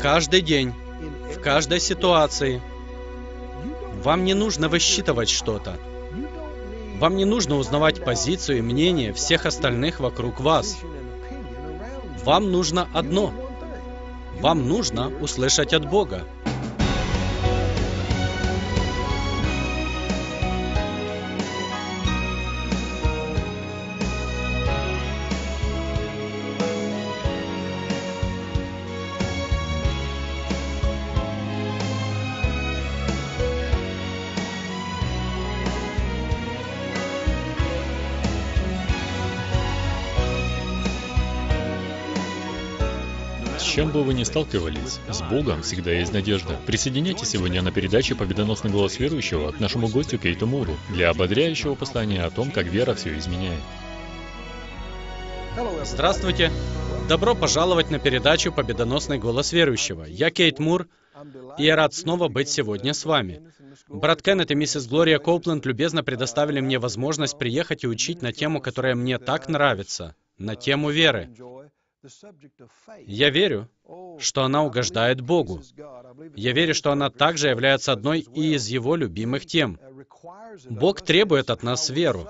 Каждый день, в каждой ситуации. Вам не нужно высчитывать что-то. Вам не нужно узнавать позицию и мнение всех остальных вокруг вас. Вам нужно одно. Вам нужно услышать от Бога. вы не сталкивались, с Богом всегда есть надежда. Присоединяйтесь сегодня на передаче «Победоносный голос верующего» к нашему гостю Кейту Муру для ободряющего послания о том, как вера все изменяет. Здравствуйте! Добро пожаловать на передачу «Победоносный голос верующего». Я Кейт Мур, и я рад снова быть сегодня с вами. Брат Кеннет и миссис Глория Коупленд любезно предоставили мне возможность приехать и учить на тему, которая мне так нравится, на тему веры. Я верю, oh, что она угождает Богу. Я верю, что она также является одной из его любимых uh, тем. Uh, Бог требует от нас веру.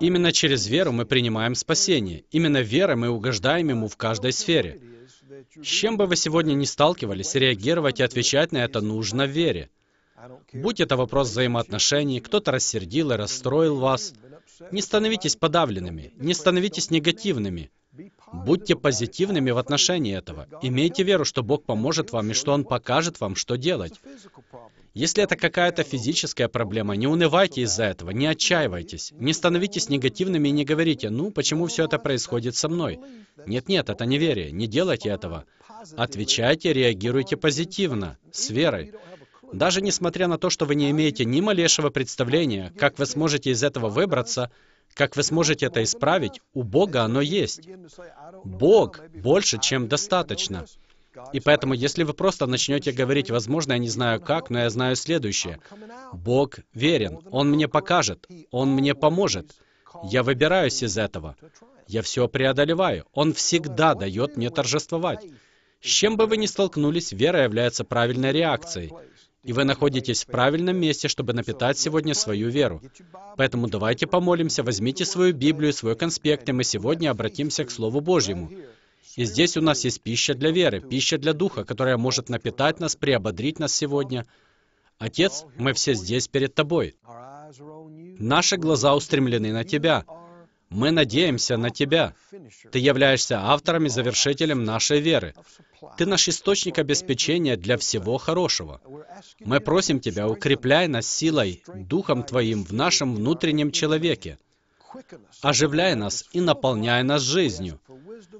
Именно через веру мы принимаем спасение. Именно верой мы угождаем Ему в каждой сфере. С чем бы вы сегодня ни сталкивались, реагировать и отвечать на это нужно в вере. Будь это вопрос взаимоотношений, кто-то рассердил и расстроил вас, не становитесь подавленными, не становитесь негативными, Будьте позитивными в отношении этого. Имейте веру, что Бог поможет вам и что Он покажет вам, что делать. Если это какая-то физическая проблема, не унывайте из-за этого, не отчаивайтесь, не становитесь негативными и не говорите, ну, почему все это происходит со мной? Нет-нет, это неверие, не делайте этого. Отвечайте, реагируйте позитивно, с верой. Даже несмотря на то, что вы не имеете ни малейшего представления, как вы сможете из этого выбраться, как вы сможете это исправить? У Бога оно есть. Бог больше, чем достаточно. И поэтому, если вы просто начнете говорить, возможно, я не знаю как, но я знаю следующее. Бог верен. Он мне покажет. Он мне поможет. Я выбираюсь из этого. Я все преодолеваю. Он всегда дает мне торжествовать. С чем бы вы ни столкнулись, вера является правильной реакцией. И вы находитесь в правильном месте, чтобы напитать сегодня свою веру. Поэтому давайте помолимся, возьмите свою Библию, свой конспект, и мы сегодня обратимся к Слову Божьему. И здесь у нас есть пища для веры, пища для Духа, которая может напитать нас, приободрить нас сегодня. Отец, мы все здесь перед Тобой. Наши глаза устремлены на Тебя. Мы надеемся на Тебя. Ты являешься автором и завершителем нашей веры. Ты наш источник обеспечения для всего хорошего. Мы просим Тебя, укрепляй нас силой, Духом Твоим в нашем внутреннем человеке. Оживляй нас и наполняй нас жизнью.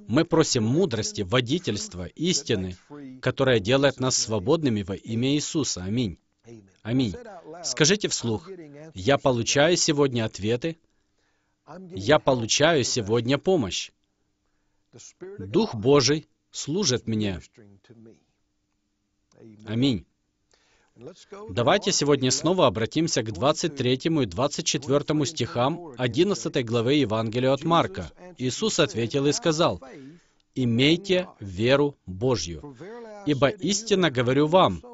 Мы просим мудрости, водительства, истины, которая делает нас свободными во имя Иисуса. Аминь. Аминь. Скажите вслух, я получаю сегодня ответы я получаю сегодня помощь. Дух Божий служит мне. Аминь. Давайте сегодня снова обратимся к 23 и 24 стихам 11 главы Евангелия от Марка. Иисус ответил и сказал, «Имейте веру Божью, ибо истинно говорю вам,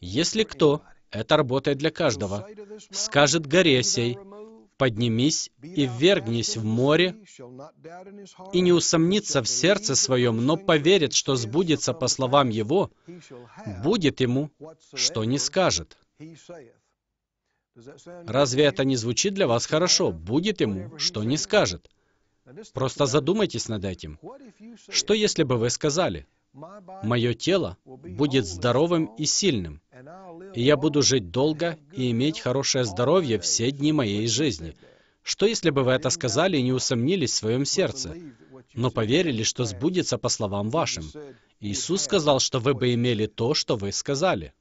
если кто, это работает для каждого, скажет горе сей, поднимись и ввергнись в море, и не усомнится в сердце своем, но поверит, что сбудется по словам его, будет ему, что не скажет. Разве это не звучит для вас хорошо? Будет ему, что не скажет. Просто задумайтесь над этим. Что если бы вы сказали, «Мое тело будет здоровым и сильным, я буду жить долго и иметь хорошее здоровье все дни моей жизни. Что если бы вы это сказали и не усомнились в своем сердце, но поверили, что сбудется по словам вашим? Иисус сказал, что вы бы имели то, что вы сказали.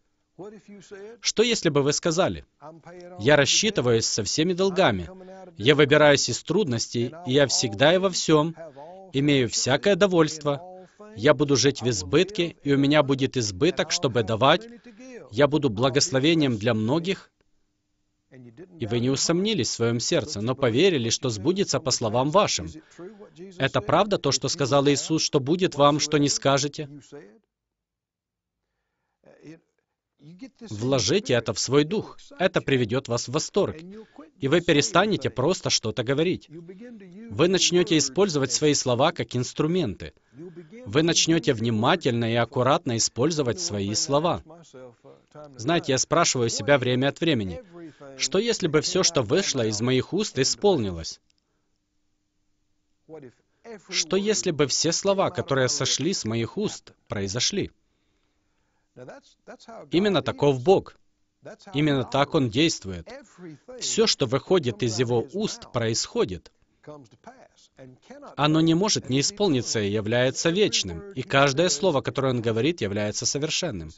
Что если бы вы сказали, «Я рассчитываюсь со всеми долгами, я выбираюсь из трудностей, и я всегда и во всем, имею всякое довольство, я буду жить в избытке, и у меня будет избыток, чтобы давать, я буду благословением для многих, и вы не усомнились в своем сердце, но поверили, что сбудется по словам вашим. Это правда то, что сказал Иисус, что будет вам, что не скажете? Вложите это в свой дух. Это приведет вас в восторг. И вы перестанете просто что-то говорить. Вы начнете использовать свои слова как инструменты. Вы начнете внимательно и аккуратно использовать свои слова. Знаете, я спрашиваю себя время от времени, что если бы все, что вышло из моих уст, исполнилось? Что если бы все слова, которые сошли с моих уст, произошли? Именно таков Бог. Именно так Он действует. Все, что выходит из Его уст, происходит. Оно не может не исполниться и является вечным. И каждое слово, которое Он говорит, является совершенным.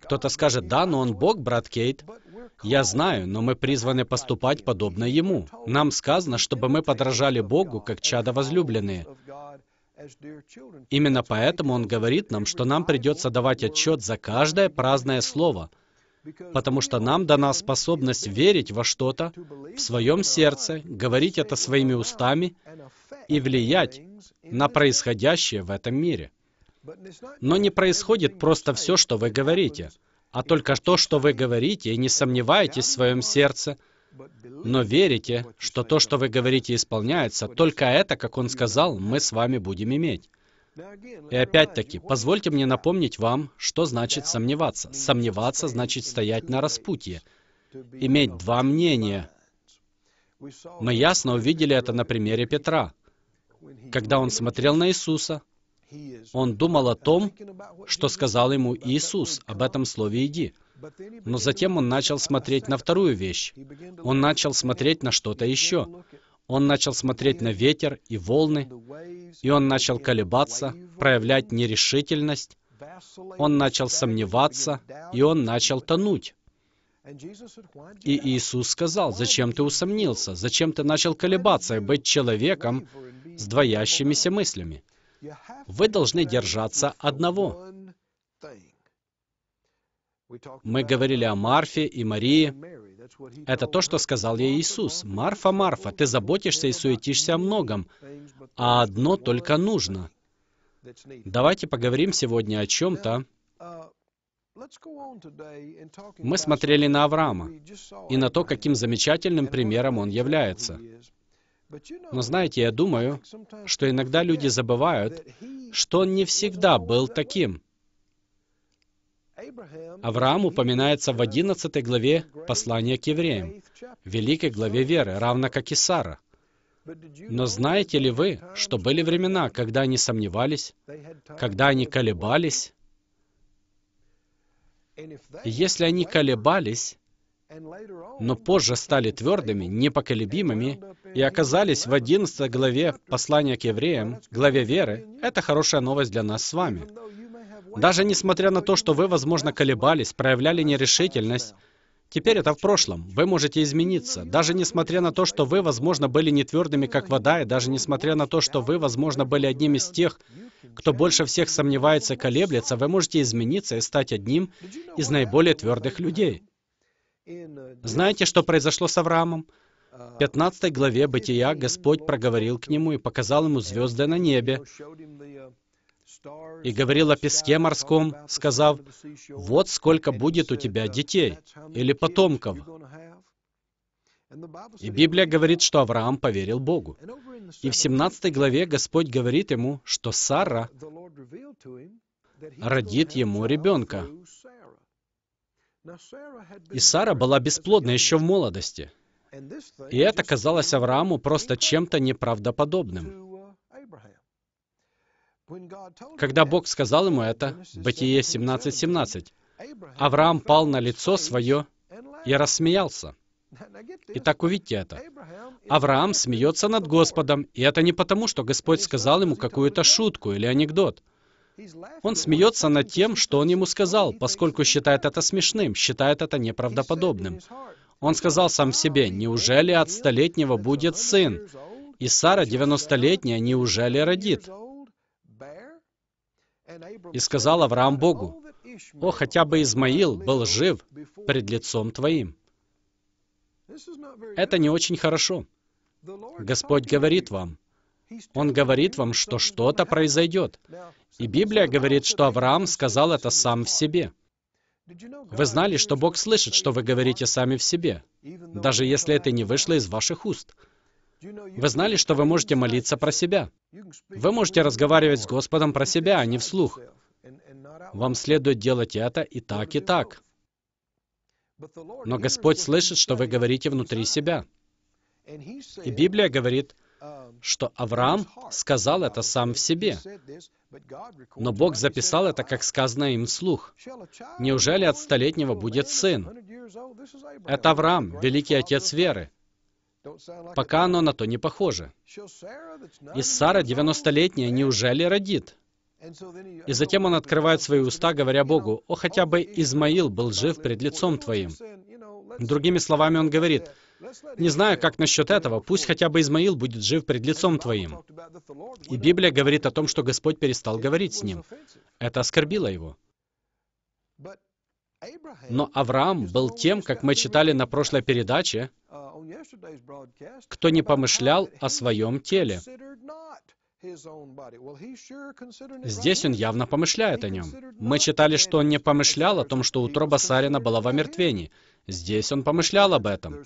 Кто-то скажет, да, но Он Бог, брат Кейт. Я знаю, но мы призваны поступать подобно Ему. Нам сказано, чтобы мы подражали Богу, как чада возлюбленные. Именно поэтому Он говорит нам, что нам придется давать отчет за каждое праздное слово, потому что нам дана способность верить во что-то в своем сердце, говорить это своими устами и влиять на происходящее в этом мире. Но не происходит просто все, что вы говорите, а только то, что вы говорите и не сомневаетесь в своем сердце – но верите, что то, что вы говорите, исполняется, только это, как он сказал, мы с вами будем иметь. И опять-таки, позвольте мне напомнить вам, что значит сомневаться. Сомневаться значит стоять на распутье, иметь два мнения. Мы ясно увидели это на примере Петра. Когда он смотрел на Иисуса, он думал о том, что сказал ему Иисус об этом слове «иди». Но затем он начал смотреть на вторую вещь. Он начал смотреть на что-то еще. Он начал смотреть на ветер и волны, и он начал колебаться, проявлять нерешительность, он начал сомневаться, и он начал тонуть. И Иисус сказал, «Зачем ты усомнился? Зачем ты начал колебаться и быть человеком с двоящимися мыслями? Вы должны держаться одного. Мы говорили о Марфе и Марии. Это то, что сказал ей Иисус. «Марфа, Марфа, ты заботишься и суетишься о многом, а одно только нужно». Давайте поговорим сегодня о чем-то. Uh, Мы смотрели на Авраама и на то, каким замечательным примером он является. Но знаете, я думаю, что иногда люди забывают, что он не всегда был таким. Авраам упоминается в 11 главе послания к евреям, великой главе веры, равно как и Сара. Но знаете ли вы, что были времена, когда они сомневались, когда они колебались? Если они колебались, но позже стали твердыми, непоколебимыми и оказались в 11 главе послания к евреям, главе веры, это хорошая новость для нас с вами. Даже несмотря на то, что вы, возможно, колебались, проявляли нерешительность, Теперь это в прошлом. Вы можете измениться. Даже несмотря на то, что вы, возможно, были не твердыми, как вода, и даже несмотря на то, что вы, возможно, были одним из тех, кто больше всех сомневается и колеблется, вы можете измениться и стать одним из наиболее твердых людей. Знаете, что произошло с Авраамом? В 15 главе Бытия Господь проговорил к нему и показал ему звезды на небе, и говорил о песке морском, сказав, «Вот сколько будет у тебя детей или потомков». И Библия говорит, что Авраам поверил Богу. И в 17 главе Господь говорит ему, что Сара родит ему ребенка. И Сара была бесплодна еще в молодости. И это казалось Аврааму просто чем-то неправдоподобным. Когда Бог сказал ему это, Бытие 17.17, 17, Авраам пал на лицо свое и рассмеялся. Итак, увидьте это. Авраам смеется над Господом, и это не потому, что Господь сказал ему какую-то шутку или анекдот. Он смеется над тем, что он ему сказал, поскольку считает это смешным, считает это неправдоподобным. Он сказал сам себе, «Неужели от столетнего будет сын? И Сара, 90-летняя, неужели родит?» и сказал Авраам Богу, «О, хотя бы Измаил был жив пред лицом Твоим». Это не очень хорошо. Господь говорит вам, Он говорит вам, что что-то произойдет. И Библия говорит, что Авраам сказал это сам в себе. Вы знали, что Бог слышит, что вы говорите сами в себе, даже если это не вышло из ваших уст. Вы знали, что вы можете молиться про себя. Вы можете разговаривать с Господом про себя, а не вслух. Вам следует делать это и так, и так. Но Господь слышит, что вы говорите внутри себя. И Библия говорит, что Авраам сказал это сам в себе. Но Бог записал это, как сказано им вслух. Неужели от столетнего будет сын? Это Авраам, великий отец веры пока оно на то не похоже. И Сара, 90-летняя, неужели родит? И затем он открывает свои уста, говоря Богу, «О, хотя бы Измаил был жив пред лицом Твоим». Другими словами, он говорит, «Не знаю, как насчет этого, пусть хотя бы Измаил будет жив пред лицом Твоим». И Библия говорит о том, что Господь перестал говорить с ним. Это оскорбило его. Но Авраам был тем, как мы читали на прошлой передаче, кто не помышлял о своем теле. Здесь он явно помышляет о нем. Мы читали, что он не помышлял о том, что утроба Сарина была в омертвении. Здесь он помышлял об этом.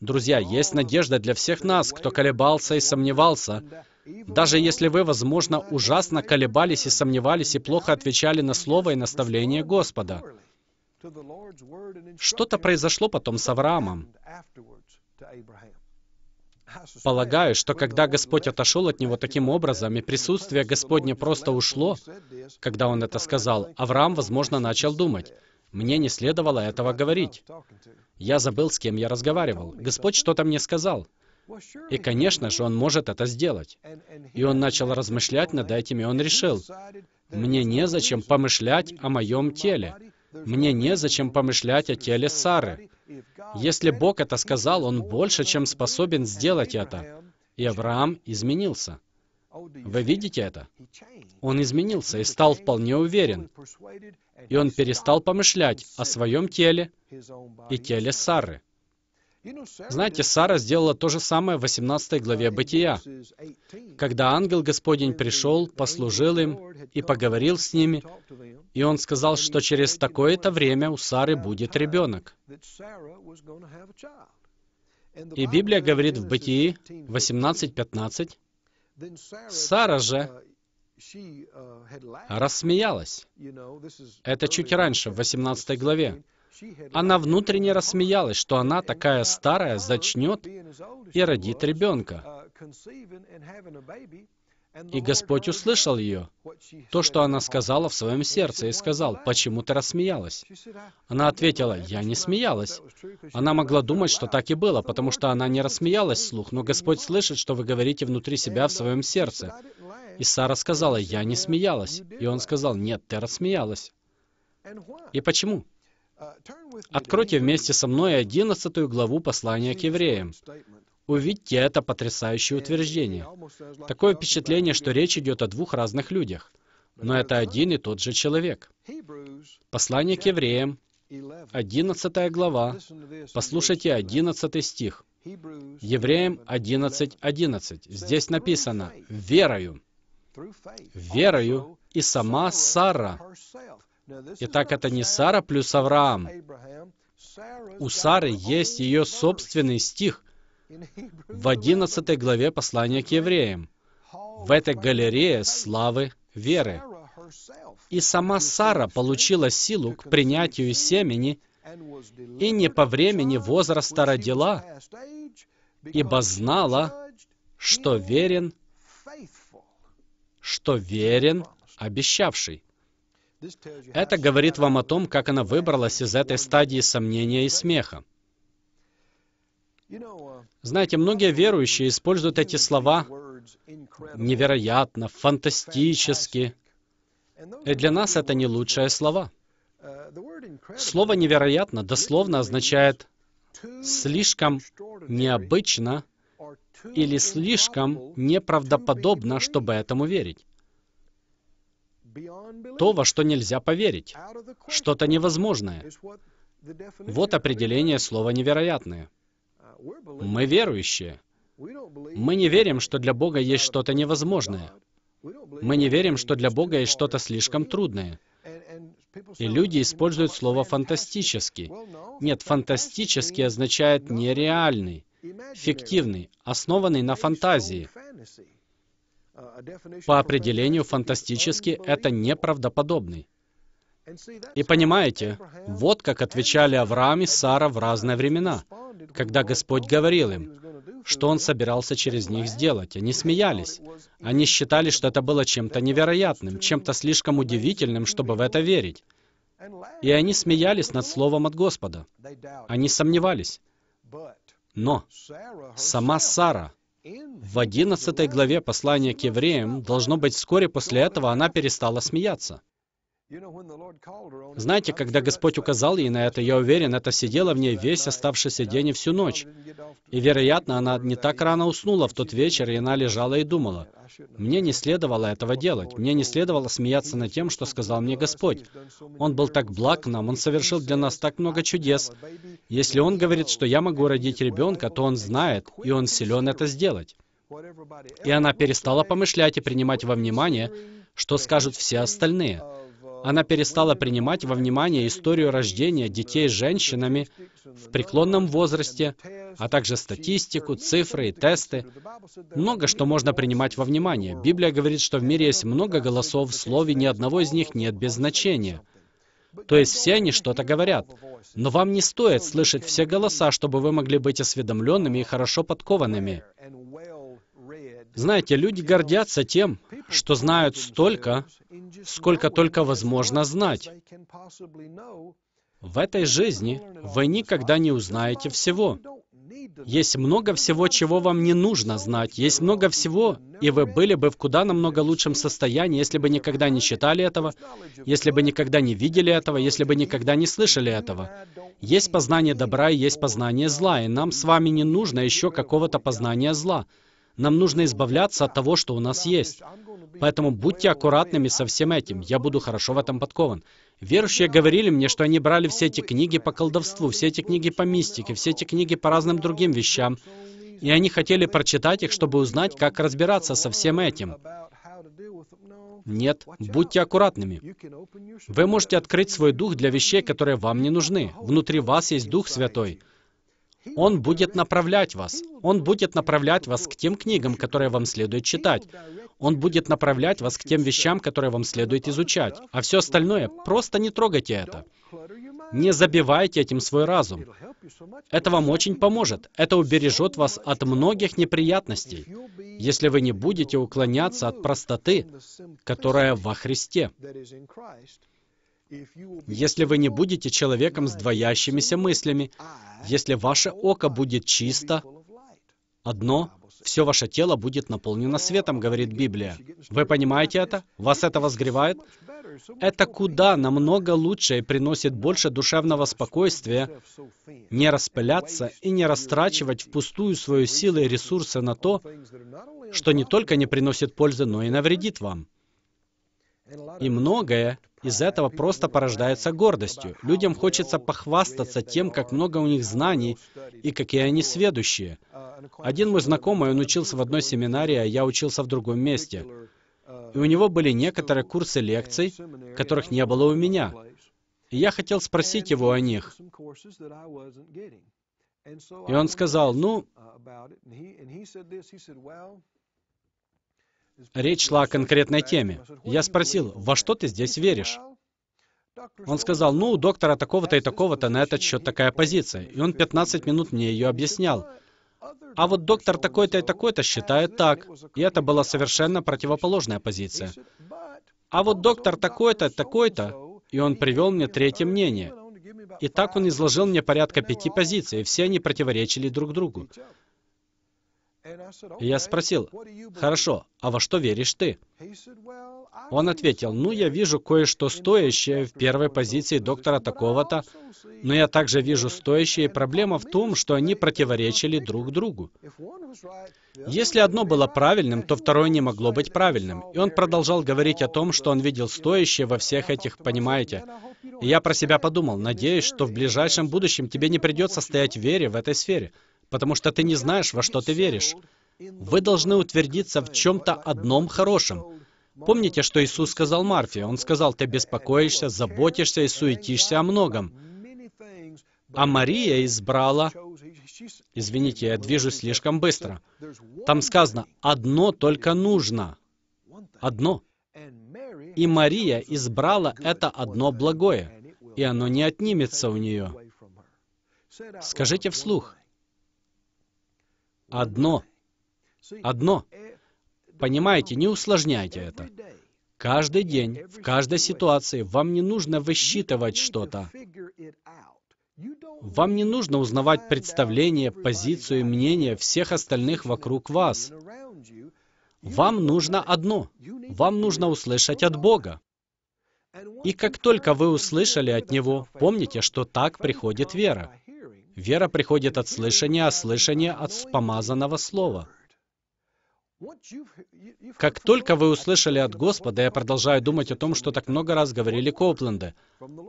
Друзья, есть надежда для всех нас, кто колебался и сомневался. Даже если вы, возможно, ужасно колебались и сомневались и плохо отвечали на слово и наставление Господа. Что-то произошло потом с Авраамом. Полагаю, что когда Господь отошел от него таким образом, и присутствие Господне просто ушло, когда он это сказал, Авраам, возможно, начал думать, «Мне не следовало этого говорить. Я забыл, с кем я разговаривал. Господь что-то мне сказал». И, конечно же, он может это сделать. И он начал размышлять над этим, и он решил, «Мне незачем помышлять о моем теле, мне незачем помышлять о теле Сары. Если Бог это сказал, он больше, чем способен сделать это. И Авраам изменился. Вы видите это? Он изменился и стал вполне уверен. И он перестал помышлять о своем теле и теле Сары. Знаете, Сара сделала то же самое в 18 главе Бытия, когда ангел Господень пришел, послужил им и поговорил с ними, и он сказал, что через такое-то время у Сары будет ребенок. И Библия говорит в Бытии 18.15, Сара же рассмеялась. Это чуть раньше, в 18 главе. Она внутренне рассмеялась, что она такая старая зачнет и родит ребенка. И Господь услышал ее, то, что она сказала в своем сердце, и сказал, «Почему ты рассмеялась?» Она ответила, «Я не смеялась». Она могла думать, что так и было, потому что она не рассмеялась вслух, но Господь слышит, что вы говорите внутри себя в своем сердце. И Сара сказала, «Я не смеялась». И он сказал, «Нет, ты рассмеялась». И почему? Uh, Откройте вместе со мной одиннадцатую главу послания к евреям. Увидьте это потрясающее утверждение. Такое впечатление, что речь идет о двух разных людях, но это один и тот же человек. Послание к евреям, 11 глава, послушайте 11 стих. Евреям 11.11. 11. Здесь написано «Верою». «Верою и сама Сара». Итак, это не Сара плюс Авраам. У Сары есть ее собственный стих — в 11 главе послания к евреям. В этой галерее славы веры. И сама Сара получила силу к принятию семени и не по времени возраста родила, ибо знала, что верен, что верен обещавший. Это говорит вам о том, как она выбралась из этой стадии сомнения и смеха. Знаете, многие верующие используют эти слова невероятно, фантастически. И для нас это не лучшие слова. Слово «невероятно» дословно означает «слишком необычно» или «слишком неправдоподобно, чтобы этому верить». То, во что нельзя поверить, что-то невозможное. Вот определение слова «невероятное». Мы верующие. Мы не верим, что для Бога есть что-то невозможное. Мы не верим, что для Бога есть что-то слишком трудное. И люди используют слово «фантастический». Нет, «фантастический» означает «нереальный», «фиктивный», «основанный на фантазии». По определению, фантастический — это неправдоподобный. И понимаете, вот как отвечали Авраам и Сара в разные времена — когда Господь говорил им, что Он собирался через них сделать. Они смеялись. Они считали, что это было чем-то невероятным, чем-то слишком удивительным, чтобы в это верить. И они смеялись над словом от Господа. Они сомневались. Но сама Сара в 11 главе послания к евреям, должно быть, вскоре после этого она перестала смеяться. Знаете, когда Господь указал ей на это, я уверен, это сидело в ней весь оставшийся день и всю ночь. И, вероятно, она не так рано уснула в тот вечер, и она лежала и думала, «Мне не следовало этого делать. Мне не следовало смеяться над тем, что сказал мне Господь. Он был так благ к нам, Он совершил для нас так много чудес. Если Он говорит, что я могу родить ребенка, то Он знает, и Он силен это сделать». И она перестала помышлять и принимать во внимание, что скажут все остальные – она перестала принимать во внимание историю рождения детей с женщинами в преклонном возрасте, а также статистику, цифры и тесты. Много что можно принимать во внимание. Библия говорит, что в мире есть много голосов в слове, ни одного из них нет без значения. То есть все они что-то говорят. Но вам не стоит слышать все голоса, чтобы вы могли быть осведомленными и хорошо подкованными. Знаете, люди гордятся тем, что знают столько, сколько только возможно знать. В этой жизни вы никогда не узнаете всего. Есть много всего, чего вам не нужно знать. Есть много всего, и вы были бы в куда намного лучшем состоянии, если бы никогда не читали этого, если бы никогда не видели этого, если бы никогда не слышали этого. Есть познание добра и есть познание зла, и нам с вами не нужно еще какого-то познания зла. Нам нужно избавляться от того, что у нас есть. Поэтому будьте аккуратными со всем этим. Я буду хорошо в этом подкован. Верующие говорили мне, что они брали все эти книги по колдовству, все эти книги по мистике, все эти книги по разным другим вещам. И они хотели прочитать их, чтобы узнать, как разбираться со всем этим. Нет, будьте аккуратными. Вы можете открыть свой дух для вещей, которые вам не нужны. Внутри вас есть Дух Святой. Он будет направлять вас. Он будет направлять вас к тем книгам, которые вам следует читать. Он будет направлять вас к тем вещам, которые вам следует изучать. А все остальное, просто не трогайте это. Не забивайте этим свой разум. Это вам очень поможет. Это убережет вас от многих неприятностей, если вы не будете уклоняться от простоты, которая во Христе если вы не будете человеком с двоящимися мыслями, если ваше око будет чисто, одно, все ваше тело будет наполнено светом, говорит Библия. Вы понимаете это? Вас это возгревает? Это куда намного лучше и приносит больше душевного спокойствия не распыляться и не растрачивать впустую свою силы и ресурсы на то, что не только не приносит пользы, но и навредит вам. И многое из этого просто порождается гордостью. Людям хочется похвастаться тем, как много у них знаний и какие они сведущие. Один мой знакомый, он учился в одной семинарии, а я учился в другом месте. И у него были некоторые курсы лекций, которых не было у меня. И я хотел спросить его о них. И он сказал, ну, Речь шла о конкретной теме. Я спросил, во что ты здесь веришь? Он сказал, ну, у доктора такого-то и такого-то на этот счет такая позиция. И он 15 минут мне ее объяснял. А вот доктор такой-то и такой-то считает так. И это была совершенно противоположная позиция. А вот доктор такой-то, такой-то, и он привел мне третье мнение. И так он изложил мне порядка пяти позиций, и все они противоречили друг другу я спросил, «Хорошо, а во что веришь ты?» Он ответил, «Ну, я вижу кое-что стоящее в первой позиции доктора такого-то, но я также вижу стоящие проблема в том, что они противоречили друг другу. Если одно было правильным, то второе не могло быть правильным». И он продолжал говорить о том, что он видел стоящее во всех этих, понимаете. И я про себя подумал, надеюсь, что в ближайшем будущем тебе не придется стоять в вере в этой сфере потому что ты не знаешь, во что ты веришь. Вы должны утвердиться в чем-то одном хорошем. Помните, что Иисус сказал Марфе? Он сказал, ты беспокоишься, заботишься и суетишься о многом. А Мария избрала... Извините, я движусь слишком быстро. Там сказано, одно только нужно. Одно. И Мария избрала это одно благое, и оно не отнимется у нее. Скажите вслух, одно. Одно. Понимаете, не усложняйте это. Каждый день, в каждой ситуации вам не нужно высчитывать что-то. Вам не нужно узнавать представление, позицию и мнение всех остальных вокруг вас. Вам нужно одно. Вам нужно услышать от Бога. И как только вы услышали от Него, помните, что так приходит вера. Вера приходит от слышания, а слышание от помазанного слова. Как только вы услышали от Господа, я продолжаю думать о том, что так много раз говорили Копленды,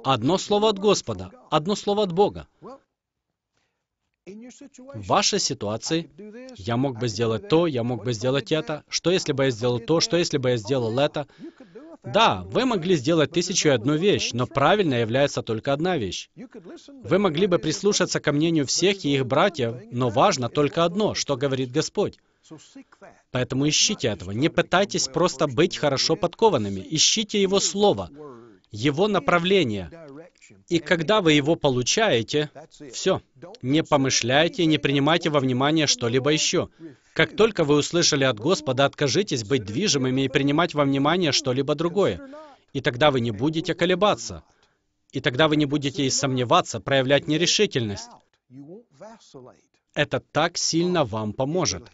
одно слово от Господа, одно слово от Бога. В вашей ситуации я мог бы сделать то, я мог бы сделать это, что если бы я сделал то, что если бы я сделал это. Да, вы могли сделать тысячу и одну вещь, но правильно является только одна вещь. Вы могли бы прислушаться ко мнению всех и их братьев, но важно только одно, что говорит Господь. Поэтому ищите этого. Не пытайтесь просто быть хорошо подкованными. Ищите Его Слово, Его направление. И когда вы его получаете, все. Не помышляйте не принимайте во внимание что-либо еще. Как только вы услышали от Господа, откажитесь быть движимыми и принимать во внимание что-либо другое. И тогда вы не будете колебаться. И тогда вы не будете и сомневаться, проявлять нерешительность. Это так сильно вам поможет.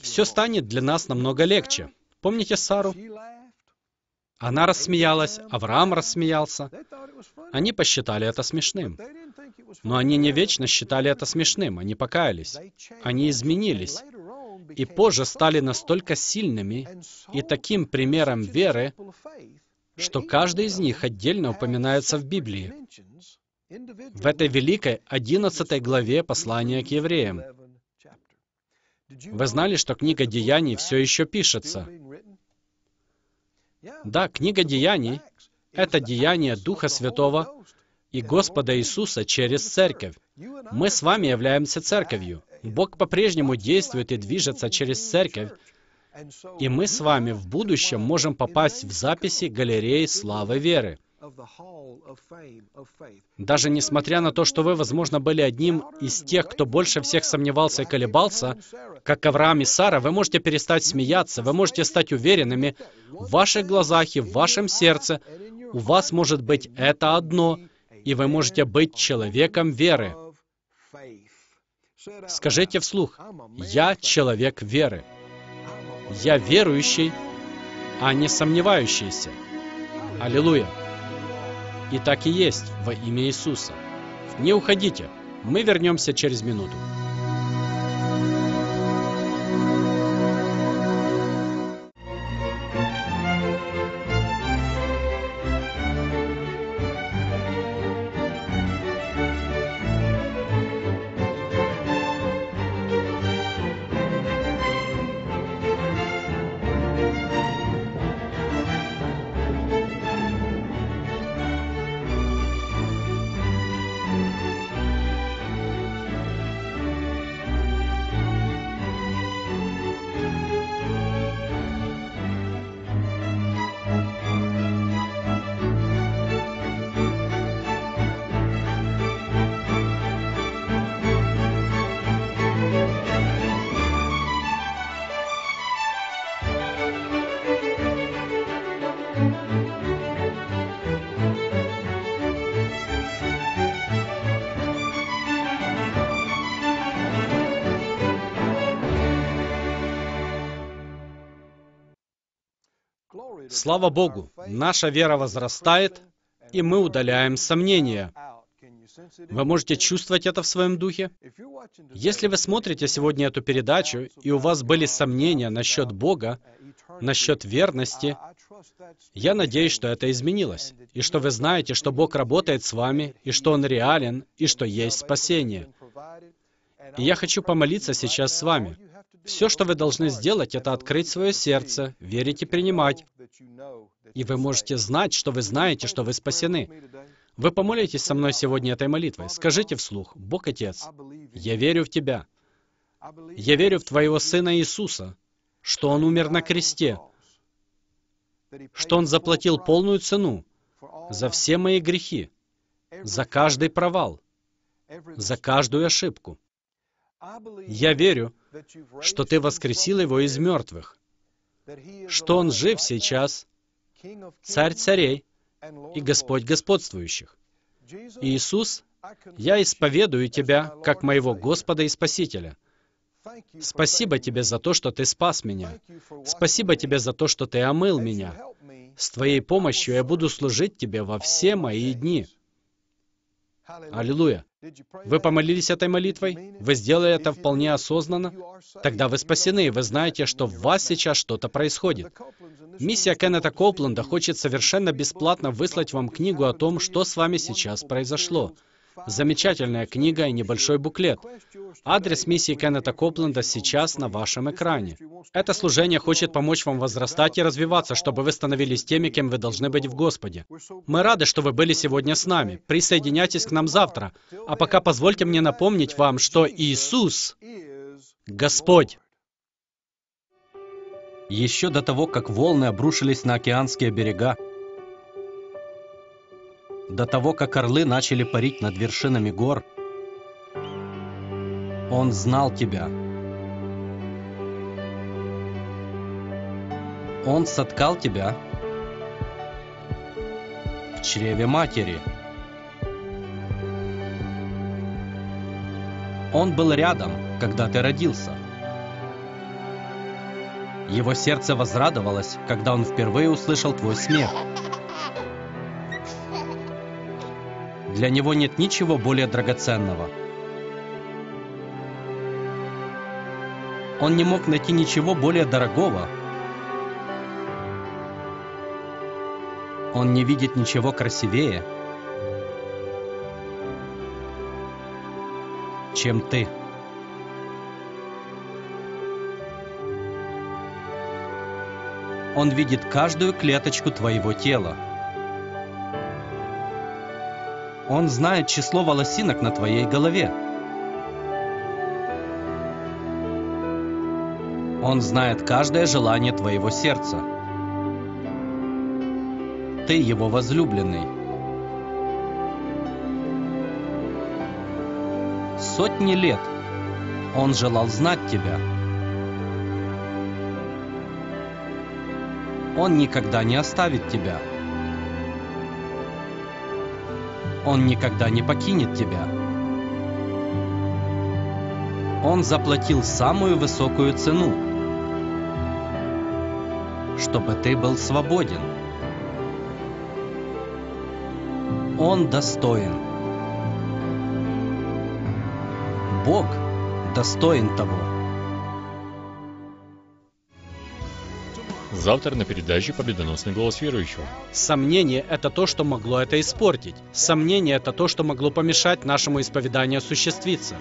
Все станет для нас намного легче. Помните Сару? Она рассмеялась, Авраам рассмеялся. Они посчитали это смешным. Но они не вечно считали это смешным, они покаялись, они изменились, и позже стали настолько сильными и таким примером веры, что каждый из них отдельно упоминается в Библии, в этой великой 11 главе послания к евреям. Вы знали, что книга Деяний все еще пишется? Да, книга Деяний — это деяние Духа Святого, и Господа Иисуса через церковь. Мы с вами являемся церковью. Бог по-прежнему действует и движется через церковь, и мы с вами в будущем можем попасть в записи галереи славы веры. Даже несмотря на то, что вы, возможно, были одним из тех, кто больше всех сомневался и колебался, как Авраам и Сара, вы можете перестать смеяться, вы можете стать уверенными в ваших глазах и в вашем сердце. У вас может быть это одно — и вы можете быть человеком веры. Скажите вслух, «Я человек веры». Я верующий, а не сомневающийся. Аллилуйя! И так и есть во имя Иисуса. Не уходите, мы вернемся через минуту. Слава Богу, наша вера возрастает, и мы удаляем сомнения. Вы можете чувствовать это в своем духе? Если вы смотрите сегодня эту передачу, и у вас были сомнения насчет Бога, насчет верности, я надеюсь, что это изменилось, и что вы знаете, что Бог работает с вами, и что Он реален, и что есть спасение. И я хочу помолиться сейчас с вами. Все, что вы должны сделать, это открыть свое сердце, верить и принимать. И вы можете знать, что вы знаете, что вы спасены. Вы помолитесь со мной сегодня этой молитвой. Скажите вслух, «Бог Отец, я верю в Тебя. Я верю в Твоего Сына Иисуса, что Он умер на кресте, что Он заплатил полную цену за все мои грехи, за каждый провал, за каждую ошибку. Я верю, что Ты воскресил Его из мертвых, что Он жив сейчас, Царь царей и Господь господствующих. Иисус, я исповедую Тебя как моего Господа и Спасителя. Спасибо Тебе за то, что Ты спас меня. Спасибо Тебе за то, что Ты омыл меня. С Твоей помощью я буду служить Тебе во все мои дни. Аллилуйя. Вы помолились этой молитвой? Вы сделали это вполне осознанно? Тогда вы спасены, и вы знаете, что в вас сейчас что-то происходит. Миссия Кеннета Копленда хочет совершенно бесплатно выслать вам книгу о том, что с вами сейчас произошло. Замечательная книга и небольшой буклет. Адрес миссии Кеннета Копленда сейчас на вашем экране. Это служение хочет помочь вам возрастать и развиваться, чтобы вы становились теми, кем вы должны быть в Господе. Мы рады, что вы были сегодня с нами. Присоединяйтесь к нам завтра. А пока позвольте мне напомнить вам, что Иисус — Господь. Еще до того, как волны обрушились на океанские берега, до того, как орлы начали парить над вершинами гор, он знал тебя. Он соткал тебя в чреве матери. Он был рядом, когда ты родился. Его сердце возрадовалось, когда он впервые услышал твой смех. Для него нет ничего более драгоценного. Он не мог найти ничего более дорогого. Он не видит ничего красивее, чем ты. Он видит каждую клеточку твоего тела. Он знает число волосинок на твоей голове. Он знает каждое желание твоего сердца. Ты его возлюбленный. Сотни лет он желал знать тебя. Он никогда не оставит тебя. Он никогда не покинет тебя. Он заплатил самую высокую цену, чтобы ты был свободен. Он достоин. Бог достоин того. Завтра на передаче «Победоносный голос верующего». Сомнение – это то, что могло это испортить. Сомнение – это то, что могло помешать нашему исповеданию осуществиться.